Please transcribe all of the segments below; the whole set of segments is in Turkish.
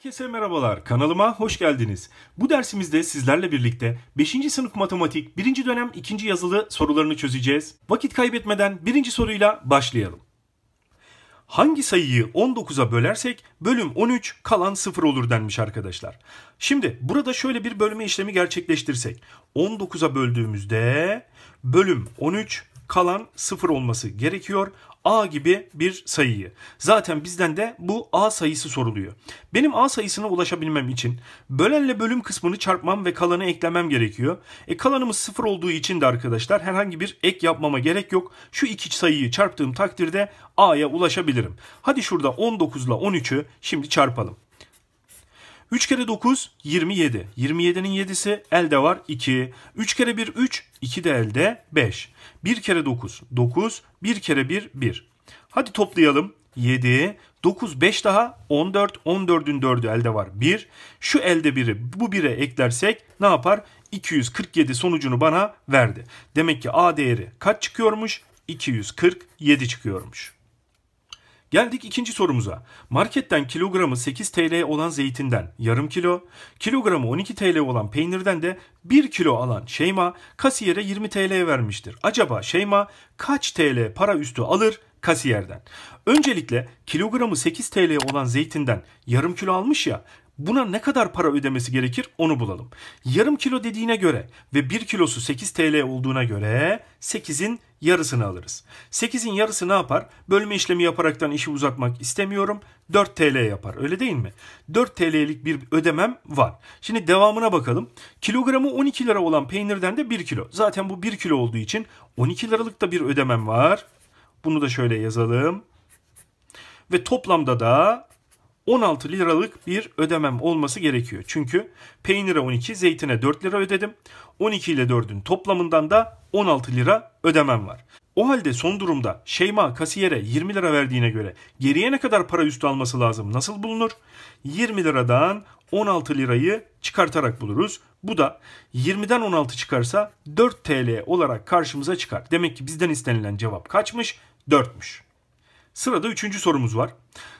Herkese merhabalar. Kanalıma hoş geldiniz. Bu dersimizde sizlerle birlikte 5. sınıf matematik 1. dönem 2. yazılı sorularını çözeceğiz. Vakit kaybetmeden 1. soruyla başlayalım. Hangi sayıyı 19'a bölersek bölüm 13 kalan 0 olur denmiş arkadaşlar. Şimdi burada şöyle bir bölme işlemi gerçekleştirsek 19'a böldüğümüzde bölüm 13 kalan 0 olması gerekiyor. A gibi bir sayıyı. Zaten bizden de bu A sayısı soruluyor. Benim A sayısına ulaşabilmem için bölenle bölüm kısmını çarpmam ve kalanı eklemem gerekiyor. E kalanımız sıfır olduğu için de arkadaşlar herhangi bir ek yapmama gerek yok. Şu iki sayıyı çarptığım takdirde A'ya ulaşabilirim. Hadi şurada 19 ile 13'ü şimdi çarpalım. 3 kere 9 27. 27'nin 7'si elde var 2. 3 kere 1 3. 2 de elde 5. 1 kere 9 9. 1 kere 1 1. Hadi toplayalım. 7, 9, 5 daha 14, 14'ün 4'ü elde var 1. Şu elde 1'i bu 1'e eklersek ne yapar? 247 sonucunu bana verdi. Demek ki A değeri kaç çıkıyormuş? 247 çıkıyormuş. Geldik ikinci sorumuza. Marketten kilogramı 8 TL olan zeytinden yarım kilo, kilogramı 12 TL olan peynirden de 1 kilo alan Şeyma kasiyere 20 TL vermiştir. Acaba Şeyma kaç TL para üstü alır kasiyerden? Öncelikle kilogramı 8 TL olan zeytinden yarım kilo almış ya Buna ne kadar para ödemesi gerekir onu bulalım. Yarım kilo dediğine göre ve 1 kilosu 8 TL olduğuna göre 8'in yarısını alırız. 8'in yarısı ne yapar? Bölme işlemi yaparaktan işi uzatmak istemiyorum. 4 TL yapar öyle değil mi? 4 TL'lik bir ödemem var. Şimdi devamına bakalım. Kilogramı 12 lira olan peynirden de 1 kilo. Zaten bu 1 kilo olduğu için 12 liralık da bir ödemem var. Bunu da şöyle yazalım. Ve toplamda da 16 liralık bir ödemem olması gerekiyor. Çünkü peynire 12, zeytine 4 lira ödedim. 12 ile 4'ün toplamından da 16 lira ödemem var. O halde son durumda Şeyma kasiyere 20 lira verdiğine göre geriye ne kadar para üstü alması lazım nasıl bulunur? 20 liradan 16 lirayı çıkartarak buluruz. Bu da 20'den 16 çıkarsa 4 TL olarak karşımıza çıkar. Demek ki bizden istenilen cevap kaçmış? 4'müş. Sırada üçüncü sorumuz var.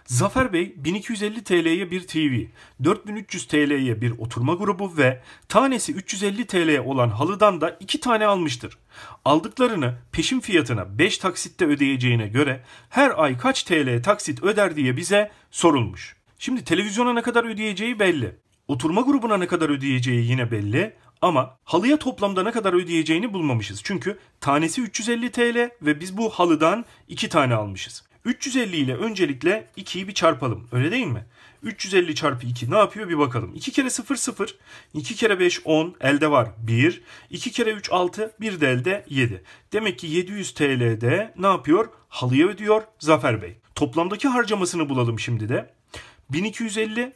Zafer Bey 1250 TL'ye bir TV, 4300 TL'ye bir oturma grubu ve tanesi 350 TL'ye olan halıdan da 2 tane almıştır. Aldıklarını peşin fiyatına 5 taksitte ödeyeceğine göre her ay kaç TL taksit öder diye bize sorulmuş. Şimdi televizyona ne kadar ödeyeceği belli. Oturma grubuna ne kadar ödeyeceği yine belli ama halıya toplamda ne kadar ödeyeceğini bulmamışız. Çünkü tanesi 350 TL ve biz bu halıdan 2 tane almışız. 350 ile öncelikle 2'yi bir çarpalım. Öyle değil mi? 350 çarpı 2 ne yapıyor bir bakalım. 2 kere 0 0, 2 kere 5 10 elde var 1, 2 kere 3 6, bir de elde 7. Demek ki 700 TL'de ne yapıyor? Halıya ödüyor Zafer Bey. Toplamdaki harcamasını bulalım şimdi de. 1250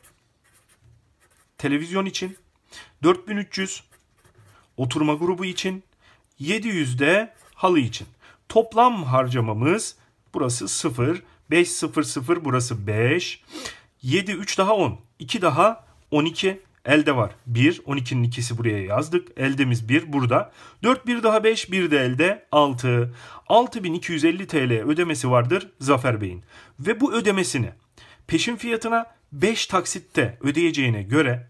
televizyon için, 4300 oturma grubu için, 700 de halı için. Toplam harcamamız Burası 0. 5 0 0 burası 5. 7 3 daha 10. 2 daha 12. Elde var 1. 12'nin ikisi buraya yazdık. Eldemiz 1 burada. 4 1 daha 5 1 de elde 6. 6250 TL ödemesi vardır Zafer Bey'in. Ve bu ödemesini peşin fiyatına 5 taksitte ödeyeceğine göre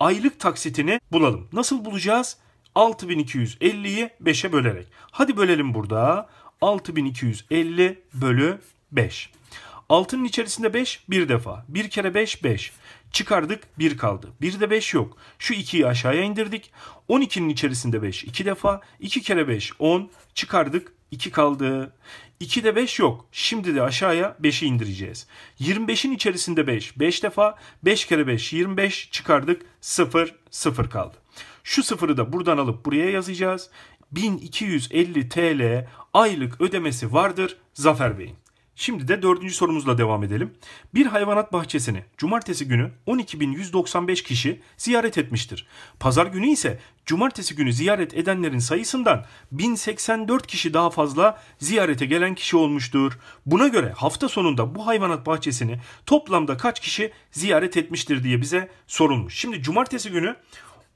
aylık taksitini bulalım. Nasıl bulacağız? 6250'yi 5'e bölerek. Hadi bölelim burada. 6250 bölü 5. 6'nın içerisinde 5 bir defa. bir kere 5 5. Çıkardık 1 kaldı. 1 de 5 yok. Şu 2'yi aşağıya indirdik. 12'nin içerisinde 5 2 defa. 2 kere 5 10. Çıkardık 2 kaldı. 2 de 5 yok. Şimdi de aşağıya 5'i indireceğiz. 25'in içerisinde 5 5 defa. 5 kere 5 25 çıkardık 0 0 kaldı. Şu sıfırı da buradan alıp buraya yazacağız. 1250 TL aylık ödemesi vardır Zafer Bey'in. Şimdi de dördüncü sorumuzla devam edelim. Bir hayvanat bahçesini cumartesi günü 12.195 kişi ziyaret etmiştir. Pazar günü ise cumartesi günü ziyaret edenlerin sayısından 1084 kişi daha fazla ziyarete gelen kişi olmuştur. Buna göre hafta sonunda bu hayvanat bahçesini toplamda kaç kişi ziyaret etmiştir diye bize sorulmuş. Şimdi cumartesi günü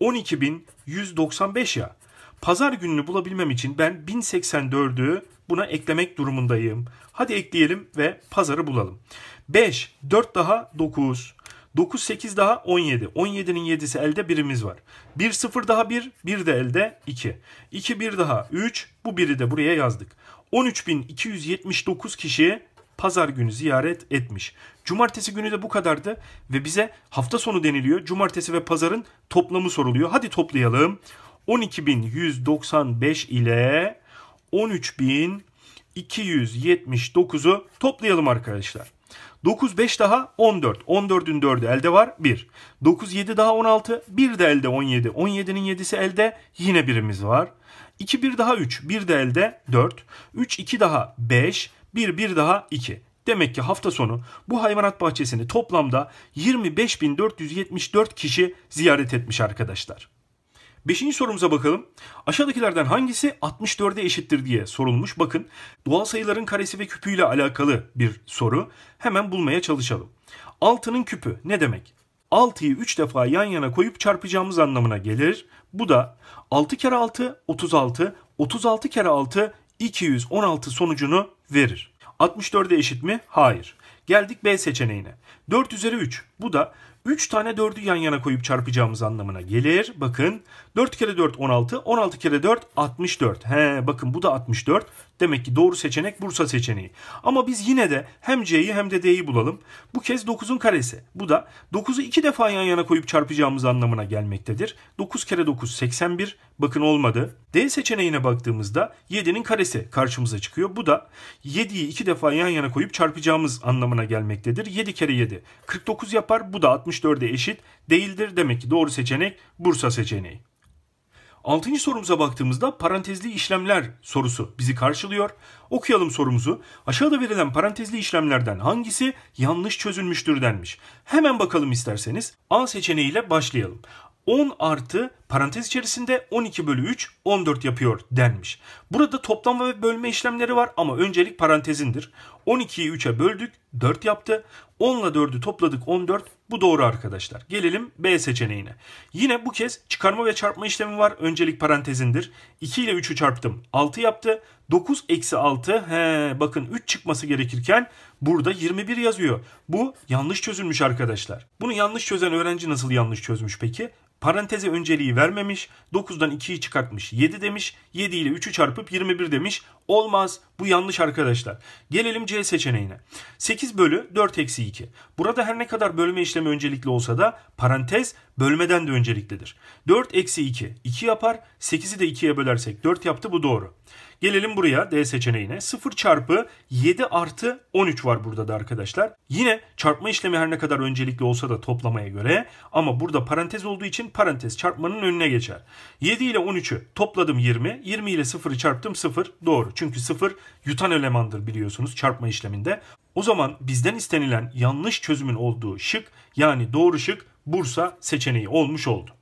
12.195 ya. Pazar gününü bulabilmem için ben 1084'ü buna eklemek durumundayım. Hadi ekleyelim ve pazarı bulalım. 5, 4 daha 9. 9, 8 daha 17. 17'nin 7'si elde birimiz var. 1, 0 daha 1, 1 de elde 2. 2, 1 daha 3. Bu biri de buraya yazdık. 13.279 kişi pazar günü ziyaret etmiş. Cumartesi günü de bu kadardı ve bize hafta sonu deniliyor. Cumartesi ve pazarın toplamı soruluyor. Hadi toplayalım. 12.195 ile 13.279'u toplayalım arkadaşlar. 95 daha 14. 14'ün 4'ü elde var 1. 97 daha 16. 1 de elde 17. 17'nin 7'si elde yine birimiz var. 2 1 daha 3. 1 de elde 4. 3 2 daha 5. 1 1 daha 2. Demek ki hafta sonu bu hayvanat bahçesini toplamda 25.474 kişi ziyaret etmiş arkadaşlar. Beşinci sorumuza bakalım. Aşağıdakilerden hangisi 64'e eşittir diye sorulmuş. Bakın doğal sayıların karesi ve küpü ile alakalı bir soru. Hemen bulmaya çalışalım. 6'nın küpü ne demek? 6'yı 3 defa yan yana koyup çarpacağımız anlamına gelir. Bu da 6 kere 6 36, 36 kere 6 216 sonucunu verir. 64'e eşit mi? Hayır. Geldik B seçeneğine. 4 üzeri 3. Bu da 3 tane 4'ü yan yana koyup çarpacağımız anlamına gelir. Bakın 4 kere 4 16, 16 kere 4 64. He bakın bu da 64. Demek ki doğru seçenek Bursa seçeneği. Ama biz yine de hem C'yi hem de D'yi bulalım. Bu kez 9'un karesi. Bu da 9'u 2 defa yan yana koyup çarpacağımız anlamına gelmektedir. 9 kere 9 81. Bakın olmadı. D seçeneğine baktığımızda 7'nin karesi karşımıza çıkıyor. Bu da 7'yi 2 defa yan yana koyup çarpacağımız anlamına gelmektedir. 7 kere 7 49 yapar. Bu da 64'e eşit değildir. Demek ki doğru seçenek Bursa seçeneği. Altıncı sorumuza baktığımızda parantezli işlemler sorusu bizi karşılıyor. Okuyalım sorumuzu. Aşağıda verilen parantezli işlemlerden hangisi yanlış çözülmüştür denmiş. Hemen bakalım isterseniz. A seçeneğiyle başlayalım. 10 artı parantez içerisinde 12 bölü 3 14 yapıyor denmiş. Burada toplama ve bölme işlemleri var ama öncelik parantezindir. 12'yi 3'e böldük 4 yaptı. 10 ile 4'ü topladık 14. Bu doğru arkadaşlar. Gelelim B seçeneğine. Yine bu kez çıkarma ve çarpma işlemi var. Öncelik parantezindir. 2 ile 3'ü çarptım 6 yaptı. 9 eksi 6 he, bakın 3 çıkması gerekirken burada 21 yazıyor. Bu yanlış çözülmüş arkadaşlar. Bunu yanlış çözen öğrenci nasıl yanlış çözmüş peki? Paranteze önceliği vermemiş. 9'dan 2'yi çıkartmış. 7 demiş. 7 ile 3'ü çarpıp 21 demiş. Olmaz. Bu yanlış arkadaşlar. Gelelim C seçeneğine. 8 bölü 4 eksi 2. Burada her ne kadar bölme işlemi öncelikli olsa da parantez bölmeden de önceliklidir. 4 eksi 2. 2 yapar. 8'i de 2'ye bölersek 4 yaptı. Bu doğru. Gelelim buraya D seçeneğine. 0 çarpı 7 artı 13 var burada da arkadaşlar. Yine çarpma işlemi her ne kadar öncelikli olsa da toplamaya göre ama burada parantez olduğu için parantez çarpmanın önüne geçer. 7 ile 13'ü topladım 20. 20 ile 0'ı çarptım 0. Doğru. Çünkü 0 yutan elemandır biliyorsunuz çarpma işleminde. O zaman bizden istenilen yanlış çözümün olduğu şık yani doğru şık Bursa seçeneği olmuş oldu.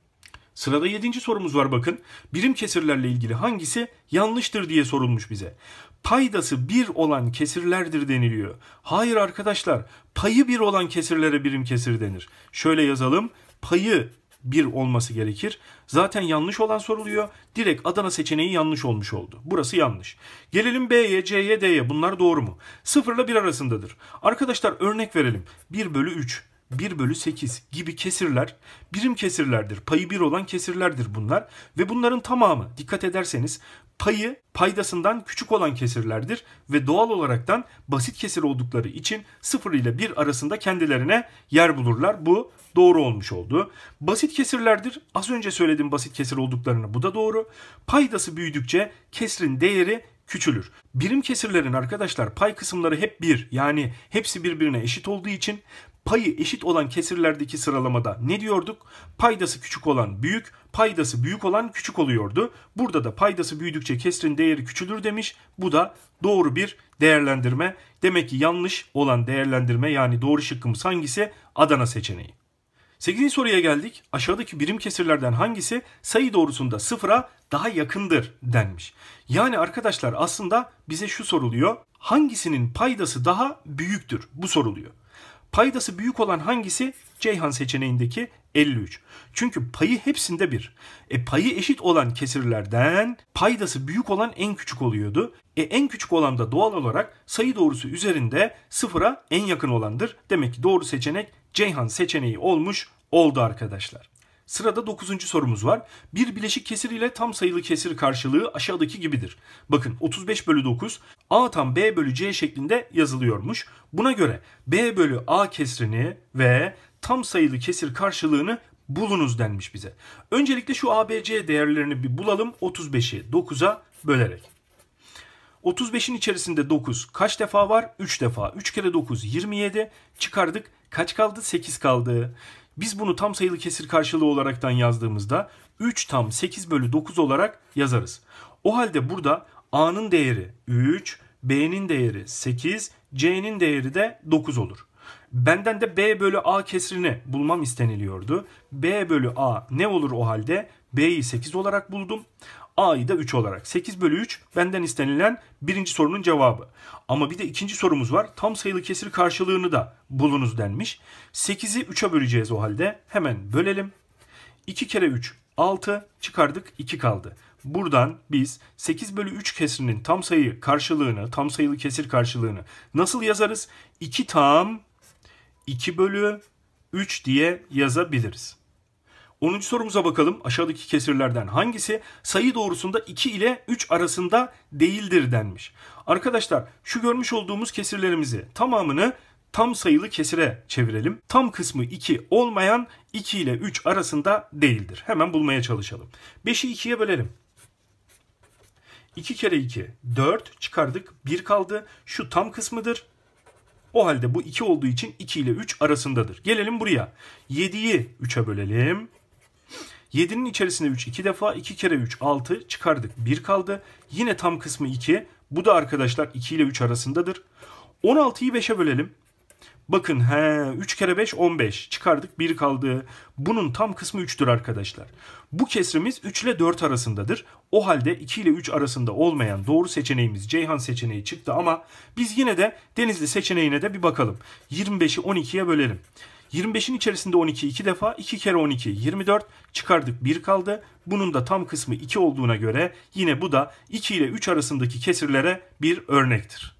Sırada yedinci sorumuz var bakın. Birim kesirlerle ilgili hangisi yanlıştır diye sorulmuş bize. Paydası bir olan kesirlerdir deniliyor. Hayır arkadaşlar, payı bir olan kesirlere birim kesir denir. Şöyle yazalım. Payı bir olması gerekir. Zaten yanlış olan soruluyor. Direkt Adana seçeneği yanlış olmuş oldu. Burası yanlış. Gelelim B'ye, C'ye, D'ye. Bunlar doğru mu? Sıfırla bir arasındadır. Arkadaşlar örnek verelim. 1 bölü 3. 1 bölü 8 gibi kesirler birim kesirlerdir. Payı 1 olan kesirlerdir bunlar. Ve bunların tamamı dikkat ederseniz payı paydasından küçük olan kesirlerdir ve doğal olaraktan basit kesir oldukları için 0 ile 1 arasında kendilerine yer bulurlar. Bu doğru olmuş oldu. Basit kesirlerdir. Az önce söyledim basit kesir olduklarını. Bu da doğru. Paydası büyüdükçe kesrin değeri küçülür. Birim kesirlerin arkadaşlar pay kısımları hep 1 yani hepsi birbirine eşit olduğu için payı eşit olan kesirlerdeki sıralamada ne diyorduk? Paydası küçük olan büyük, paydası büyük olan küçük oluyordu. Burada da paydası büyüdükçe kesrin değeri küçülür demiş. Bu da doğru bir değerlendirme. Demek ki yanlış olan değerlendirme yani doğru şıkkımız hangisi? Adana seçeneği. 8. soruya geldik. Aşağıdaki birim kesirlerden hangisi sayı doğrusunda sıfıra daha yakındır denmiş. Yani arkadaşlar aslında bize şu soruluyor. Hangisinin paydası daha büyüktür? Bu soruluyor. Paydası büyük olan hangisi? Ceyhan seçeneğindeki 53. Çünkü payı hepsinde bir. E payı eşit olan kesirlerden paydası büyük olan en küçük oluyordu. E en küçük olan da doğal olarak sayı doğrusu üzerinde sıfıra en yakın olandır. Demek ki doğru seçenek Ceyhan seçeneği olmuş oldu arkadaşlar. Sırada 9. sorumuz var. Bir bileşik kesir ile tam sayılı kesir karşılığı aşağıdaki gibidir. Bakın 35 bölü 9 A tam B bölü C şeklinde yazılıyormuş. Buna göre B bölü A kesrini ve tam sayılı kesir karşılığını bulunuz denmiş bize. Öncelikle şu ABC değerlerini bir bulalım 35'i 9'a bölerek. 35'in içerisinde 9 kaç defa var? 3 defa. 3 kere 9 27. Çıkardık. Kaç kaldı? 8 kaldı. Biz bunu tam sayılı kesir karşılığı olaraktan yazdığımızda 3 tam 8 bölü 9 olarak yazarız. O halde burada A'nın değeri 3, B'nin değeri 8, C'nin değeri de 9 olur. Benden de B bölü A kesrini bulmam isteniliyordu. B bölü A ne olur o halde? B'yi 8 olarak buldum. A'yı da 3 olarak. 8 bölü 3 benden istenilen birinci sorunun cevabı. Ama bir de ikinci sorumuz var. Tam sayılı kesir karşılığını da bulunuz denmiş. 8'i 3'e böleceğiz o halde. Hemen bölelim. 2 kere 3 6 çıkardık 2 kaldı. Buradan biz 8 bölü 3 kesirinin tam sayı karşılığını, tam sayılı kesir karşılığını nasıl yazarız? 2 tam 2 bölü 3 diye yazabiliriz. 10. sorumuza bakalım. Aşağıdaki kesirlerden hangisi sayı doğrusunda 2 ile 3 arasında değildir denmiş. Arkadaşlar şu görmüş olduğumuz kesirlerimizi tamamını tam sayılı kesire çevirelim. Tam kısmı 2 olmayan 2 ile 3 arasında değildir. Hemen bulmaya çalışalım. 5'i 2'ye bölelim. 2 kere 2 4 çıkardık 1 kaldı. Şu tam kısmıdır. O halde bu 2 olduğu için 2 ile 3 arasındadır. Gelelim buraya. 7'yi 3'e bölelim. 7'nin içerisine 3 2 defa 2 kere 3 6 çıkardık 1 kaldı. Yine tam kısmı 2. Bu da arkadaşlar 2 ile 3 arasındadır. 16'yı 5'e bölelim. Bakın he 3 kere 5 15 çıkardık 1 kaldı. Bunun tam kısmı 3'tür arkadaşlar. Bu kesrimiz 3 ile 4 arasındadır. O halde 2 ile 3 arasında olmayan doğru seçeneğimiz Ceyhan seçeneği çıktı ama biz yine de Denizli seçeneğine de bir bakalım. 25'i 12'ye bölelim. 25'in içerisinde 12 2 defa 2 kere 12 24 çıkardık 1 kaldı. Bunun da tam kısmı 2 olduğuna göre yine bu da 2 ile 3 arasındaki kesirlere bir örnektir.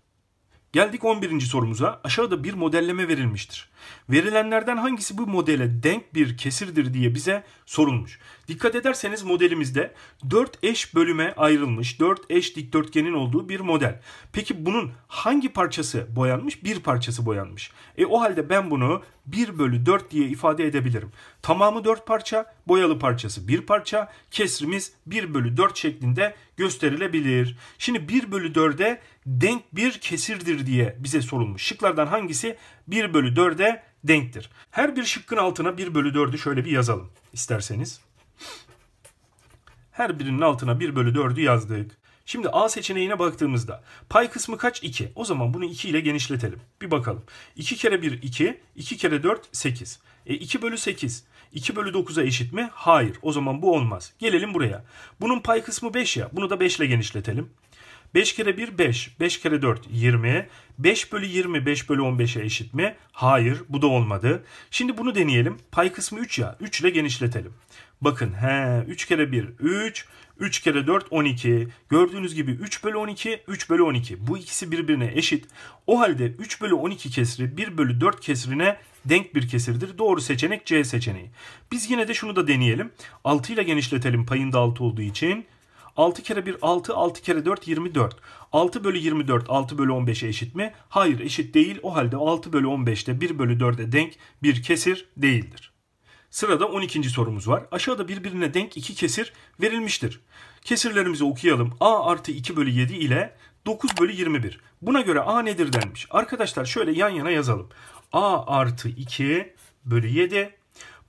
Geldik 11. sorumuza. Aşağıda bir modelleme verilmiştir. Verilenlerden hangisi bu modele denk bir kesirdir diye bize sorulmuş. Dikkat ederseniz modelimizde 4 eş bölüme ayrılmış, 4 eş dikdörtgenin olduğu bir model. Peki bunun hangi parçası boyanmış? Bir parçası boyanmış. E o halde ben bunu 1 bölü 4 diye ifade edebilirim. Tamamı 4 parça, boyalı parçası 1 parça, kesrimiz 1 bölü 4 şeklinde gösterilebilir. Şimdi 1 bölü 4'e denk bir kesirdir diye bize sorulmuş. Şıklardan hangisi 1 bölü 4'e denktir. Her bir şıkkın altına 1 bölü 4'ü şöyle bir yazalım isterseniz. Her birinin altına 1 bölü 4'ü yazdık. Şimdi A seçeneğine baktığımızda pay kısmı kaç? 2. O zaman bunu 2 ile genişletelim. Bir bakalım. 2 kere 1 2, 2 kere 4 8. E 2 bölü 8. 2 bölü 9'a eşit mi? Hayır. O zaman bu olmaz. Gelelim buraya. Bunun pay kısmı 5 ya. Bunu da 5 ile genişletelim. 5 kere 1 5. 5 kere 4 20. 5 bölü 20 5 bölü 15'e eşit mi? Hayır bu da olmadı. Şimdi bunu deneyelim. Pay kısmı 3 ya. 3 ile genişletelim. Bakın he 3 kere 1 3. 3 kere 4 12. Gördüğünüz gibi 3 bölü 12 3 bölü 12. Bu ikisi birbirine eşit. O halde 3 bölü 12 kesri 1 bölü 4 kesrine denk bir kesirdir. Doğru seçenek C seçeneği. Biz yine de şunu da deneyelim. 6 ile genişletelim payında 6 olduğu için. 6 kere 1 6, 6 kere 4 24. 6 bölü 24 6 bölü 15'e eşit mi? Hayır eşit değil. O halde 6 bölü 15'te 1 bölü 4'e denk bir kesir değildir. Sırada 12. sorumuz var. Aşağıda birbirine denk iki kesir verilmiştir. Kesirlerimizi okuyalım. A artı 2 bölü 7 ile 9 bölü 21. Buna göre A nedir denmiş. Arkadaşlar şöyle yan yana yazalım. A artı 2 bölü 7.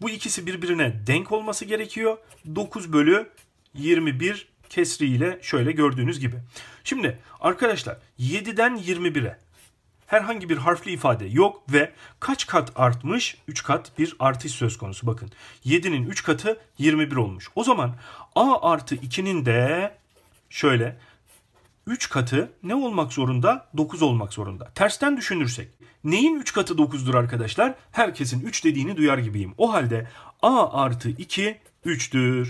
Bu ikisi birbirine denk olması gerekiyor. 9 bölü 21 kesriyle şöyle gördüğünüz gibi. Şimdi arkadaşlar 7'den 21'e herhangi bir harfli ifade yok ve kaç kat artmış? 3 kat bir artış söz konusu. Bakın 7'nin 3 katı 21 olmuş. O zaman A artı 2'nin de şöyle 3 katı ne olmak zorunda? 9 olmak zorunda. Tersten düşünürsek neyin 3 katı 9'dur arkadaşlar? Herkesin 3 dediğini duyar gibiyim. O halde A artı 2 3'dür.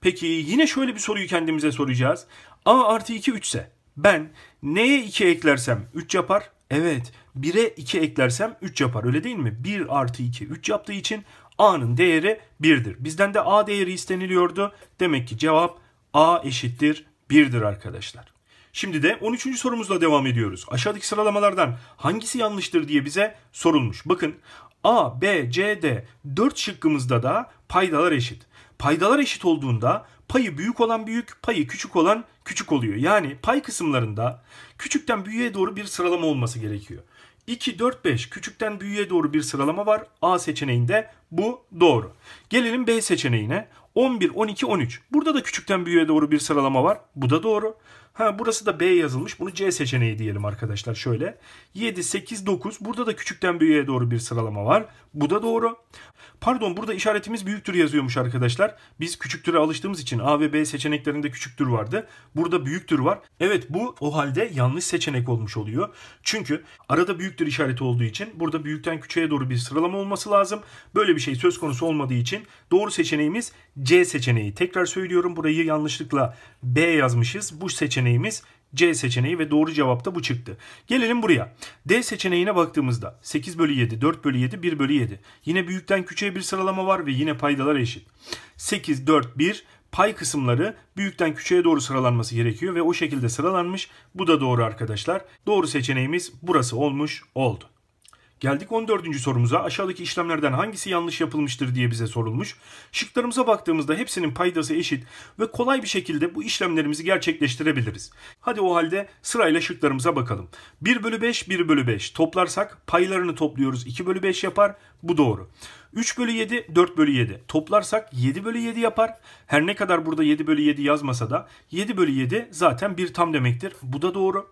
Peki yine şöyle bir soruyu kendimize soracağız. A artı 2 3 ise ben neye 2 eklersem 3 yapar? Evet 1'e 2 eklersem 3 yapar öyle değil mi? 1 artı 2 3 yaptığı için A'nın değeri 1'dir. Bizden de A değeri isteniliyordu. Demek ki cevap A eşittir 1'dir arkadaşlar. Şimdi de 13. sorumuzla devam ediyoruz. Aşağıdaki sıralamalardan hangisi yanlıştır diye bize sorulmuş. Bakın A, B, C, D 4 şıkkımızda da paydalar eşit. Paydalar eşit olduğunda payı büyük olan büyük, payı küçük olan küçük oluyor. Yani pay kısımlarında küçükten büyüğe doğru bir sıralama olması gerekiyor. 2, 4, 5 küçükten büyüğe doğru bir sıralama var. A seçeneğinde bu doğru. Gelelim B seçeneğine. 11, 12, 13. Burada da küçükten büyüğe doğru bir sıralama var. Bu da doğru. Ha burası da B yazılmış. Bunu C seçeneği diyelim arkadaşlar şöyle. 7, 8, 9. Burada da küçükten büyüğe doğru bir sıralama var. Bu da doğru. Pardon burada işaretimiz büyüktür yazıyormuş arkadaşlar. Biz küçüktüre alıştığımız için A ve B seçeneklerinde küçüktür vardı. Burada büyüktür var. Evet bu o halde yanlış seçenek olmuş oluyor. Çünkü arada büyüktür işareti olduğu için burada büyükten küçüğe doğru bir sıralama olması lazım. Böyle bir şey söz konusu olmadığı için doğru seçeneğimiz C seçeneği. Tekrar söylüyorum burayı yanlışlıkla B yazmışız. Bu seçeneğimiz C seçeneği ve doğru cevap da bu çıktı. Gelelim buraya. D seçeneğine baktığımızda 8 bölü 7, 4 bölü 7, 1 bölü 7. Yine büyükten küçüğe bir sıralama var ve yine paydalar eşit. 8, 4, 1 pay kısımları büyükten küçüğe doğru sıralanması gerekiyor ve o şekilde sıralanmış. Bu da doğru arkadaşlar. Doğru seçeneğimiz burası olmuş oldu. Geldik 14. sorumuza. Aşağıdaki işlemlerden hangisi yanlış yapılmıştır diye bize sorulmuş. Şıklarımıza baktığımızda hepsinin paydası eşit ve kolay bir şekilde bu işlemlerimizi gerçekleştirebiliriz. Hadi o halde sırayla şıklarımıza bakalım. 1 bölü 5, 1 bölü 5 toplarsak paylarını topluyoruz. 2 bölü 5 yapar. Bu doğru. 3 bölü 7, 4 bölü 7. Toplarsak 7 bölü 7 yapar. Her ne kadar burada 7 bölü 7 yazmasa da 7 bölü 7 zaten bir tam demektir. Bu da doğru.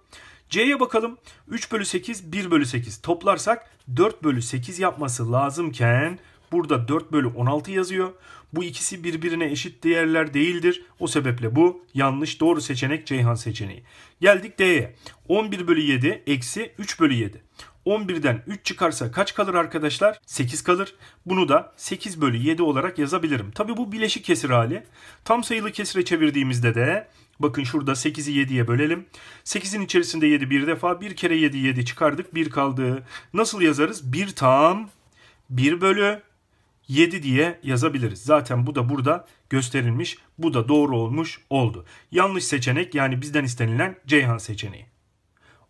C'ye bakalım. 3 bölü 8, 1 bölü 8 toplarsak 4 bölü 8 yapması lazımken burada 4 bölü 16 yazıyor. Bu ikisi birbirine eşit değerler değildir. O sebeple bu yanlış doğru seçenek Ceyhan seçeneği. Geldik D'ye. 11 bölü 7 eksi 3 bölü 7. 11'den 3 çıkarsa kaç kalır arkadaşlar? 8 kalır. Bunu da 8 bölü 7 olarak yazabilirim. Tabi bu bileşik kesir hali. Tam sayılı kesire çevirdiğimizde de Bakın şurada 8'i 7'ye bölelim. 8'in içerisinde 7 bir defa. bir kere 7 7 çıkardık. 1 kaldı. Nasıl yazarız? 1 tam 1 bölü 7 diye yazabiliriz. Zaten bu da burada gösterilmiş. Bu da doğru olmuş oldu. Yanlış seçenek yani bizden istenilen Ceyhan seçeneği.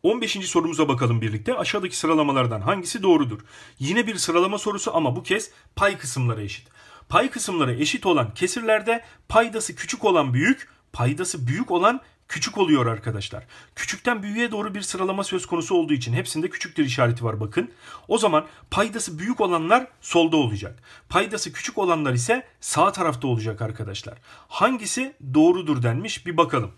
15. sorumuza bakalım birlikte. Aşağıdaki sıralamalardan hangisi doğrudur? Yine bir sıralama sorusu ama bu kez pay kısımları eşit. Pay kısımları eşit olan kesirlerde paydası küçük olan büyük, paydası büyük olan küçük oluyor arkadaşlar. Küçükten büyüğe doğru bir sıralama söz konusu olduğu için hepsinde küçüktür işareti var bakın. O zaman paydası büyük olanlar solda olacak. Paydası küçük olanlar ise sağ tarafta olacak arkadaşlar. Hangisi doğrudur denmiş bir bakalım.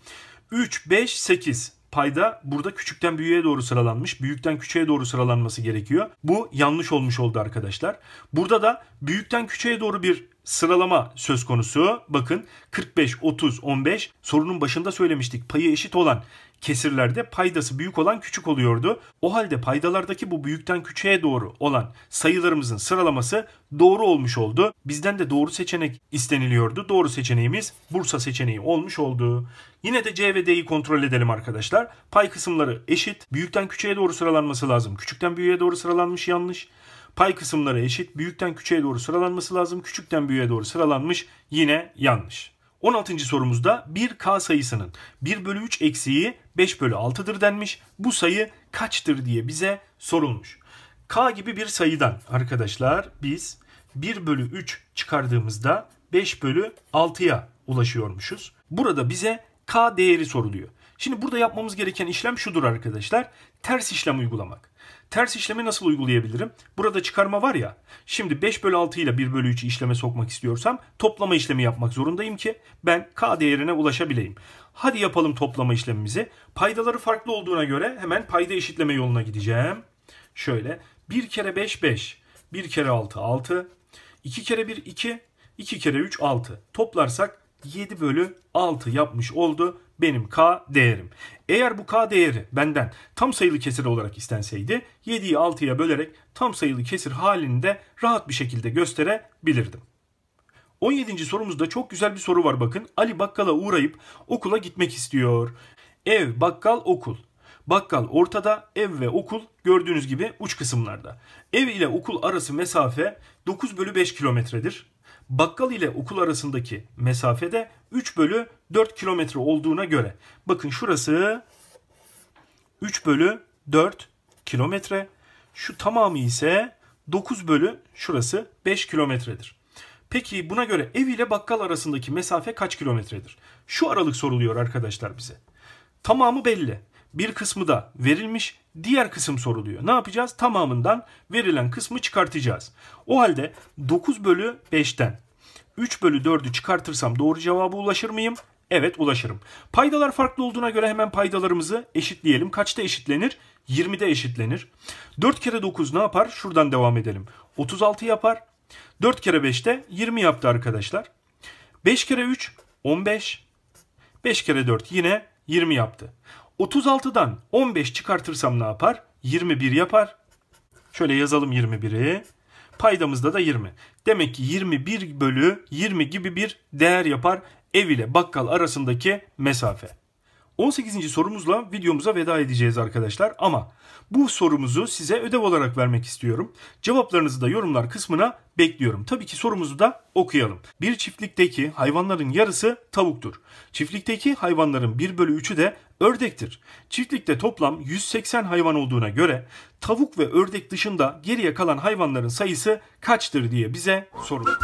3, 5, 8 payda burada küçükten büyüğe doğru sıralanmış. Büyükten küçüğe doğru sıralanması gerekiyor. Bu yanlış olmuş oldu arkadaşlar. Burada da büyükten küçüğe doğru bir sıralama söz konusu. Bakın 45, 30, 15 sorunun başında söylemiştik. Payı eşit olan kesirlerde paydası büyük olan küçük oluyordu. O halde paydalardaki bu büyükten küçüğe doğru olan sayılarımızın sıralaması doğru olmuş oldu. Bizden de doğru seçenek isteniliyordu. Doğru seçeneğimiz Bursa seçeneği olmuş oldu. Yine de C ve D'yi kontrol edelim arkadaşlar. Pay kısımları eşit. Büyükten küçüğe doğru sıralanması lazım. Küçükten büyüğe doğru sıralanmış yanlış. Pay kısımları eşit. Büyükten küçüğe doğru sıralanması lazım. Küçükten büyüğe doğru sıralanmış. Yine yanlış. 16. sorumuzda 1K sayısının 1 bölü 3 eksiği 5 bölü 6'dır denmiş. Bu sayı kaçtır diye bize sorulmuş. K gibi bir sayıdan arkadaşlar biz 1 bölü 3 çıkardığımızda 5 bölü 6'ya ulaşıyormuşuz. Burada bize K değeri soruluyor. Şimdi burada yapmamız gereken işlem şudur arkadaşlar. Ters işlem uygulamak. Ters işlemi nasıl uygulayabilirim? Burada çıkarma var ya. Şimdi 5 bölü 6 ile 1 bölü 3'ü işleme sokmak istiyorsam toplama işlemi yapmak zorundayım ki ben k değerine ulaşabileyim. Hadi yapalım toplama işlemimizi. Paydaları farklı olduğuna göre hemen payda eşitleme yoluna gideceğim. Şöyle 1 kere 5 5. 1 kere 6 6. 2 kere 1 2. 2 kere 3 6. Toplarsak 7 bölü 6 yapmış oldu benim K değerim. Eğer bu k değeri benden tam sayılı kesir olarak istenseydi 7'yi 6'ya bölerek tam sayılı kesir halini de rahat bir şekilde gösterebilirdim. 17. sorumuzda çok güzel bir soru var bakın. Ali bakkala uğrayıp okula gitmek istiyor. Ev, bakkal, okul. Bakkal ortada, ev ve okul gördüğünüz gibi uç kısımlarda. Ev ile okul arası mesafe 9 bölü 5 kilometredir bakkal ile okul arasındaki mesafede 3 bölü 4 kilometre olduğuna göre. Bakın şurası 3 bölü 4 kilometre. Şu tamamı ise 9 bölü şurası 5 kilometredir. Peki buna göre ev ile bakkal arasındaki mesafe kaç kilometredir? Şu aralık soruluyor arkadaşlar bize. Tamamı belli bir kısmı da verilmiş, diğer kısım soruluyor. Ne yapacağız? Tamamından verilen kısmı çıkartacağız. O halde 9 bölü 5'ten 3 bölü 4'ü çıkartırsam doğru cevaba ulaşır mıyım? Evet ulaşırım. Paydalar farklı olduğuna göre hemen paydalarımızı eşitleyelim. Kaçta eşitlenir? 20'de eşitlenir. 4 kere 9 ne yapar? Şuradan devam edelim. 36 yapar. 4 kere 5 de 20 yaptı arkadaşlar. 5 kere 3 15. 5 kere 4 yine 20 yaptı. 36'dan 15 çıkartırsam ne yapar? 21 yapar. Şöyle yazalım 21'i. Paydamızda da 20. Demek ki 21 bölü 20 gibi bir değer yapar ev ile bakkal arasındaki mesafe. 18. sorumuzla videomuza veda edeceğiz arkadaşlar ama bu sorumuzu size ödev olarak vermek istiyorum. Cevaplarınızı da yorumlar kısmına bekliyorum. Tabii ki sorumuzu da okuyalım. Bir çiftlikteki hayvanların yarısı tavuktur. Çiftlikteki hayvanların 1 bölü 3'ü de ördektir. Çiftlikte toplam 180 hayvan olduğuna göre tavuk ve ördek dışında geriye kalan hayvanların sayısı kaçtır diye bize sorulur.